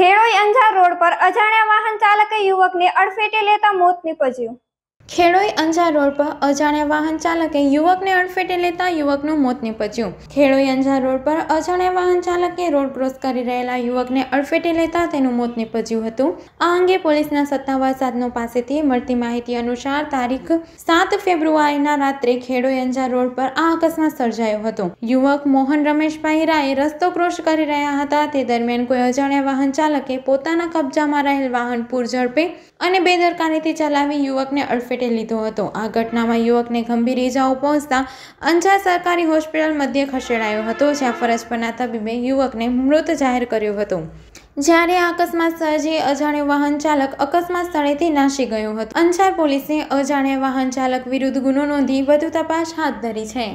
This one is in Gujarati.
ખેડોઈ અંજાર રોડ પર અજાણ્યા વાહન ચાલકે યુવકને અડફેટે લેતા મોત નીપજ્યું ખેડોઈ અંજાર રોડ પર અજાણ્યા વાહન ચાલકે યુવકને અડફેટે લેતા યુવકનું મોત નીપજ્યું ખેડોઈ અંજાર રોડ પર અજાણ્યા વાહન ચાલકે રોડ ક્રોસ કરી રહેલા યુવકને અડફેટે લેતા તેનું મોત નીપજ્યું હતું આ અંગે પોલીસના સત્તાવાર સાધનો પાસેથી મળતી માહિતી અનુસાર તારીખ સાત ફેબ્રુઆરીના રાત્રે ખેડોઈ અંજાર રોડ પર આ અકસ્માત સર્જાયો હતો યુવક મોહન રમેશભાઈ રાય રસ્તો ક્રોસ કરી રહ્યા હતા તે દરમિયાન કોઈ અજાણ્યા વાહન ચાલકે પોતાના કબજામાં રહેલ વાહન પૂર ઝડપે અને બેદરકારીથી ચલાવી યુવકને અડફેટે પેટે લીધો હતો આ ઘટનામાં યુવકને ગંભીર ઇજાઓ પહોંચતા અંજાર સરકારી હોસ્પિટલ મધ્યે ખસેડાયો હતો જ્યાં ફરજ પરના તબીબે યુવકને મૃત જાહેર કર્યો હતો જ્યારે આ અકસ્માત સર્જી અજાણ્યો વાહન ચાલક અકસ્માત સ્થળેથી નાસી ગયો હતો અંજાર પોલીસે અજાણ્યા વાહન ચાલક વિરુદ્ધ ગુનો નોંધી વધુ તપાસ હાથ ધરી છે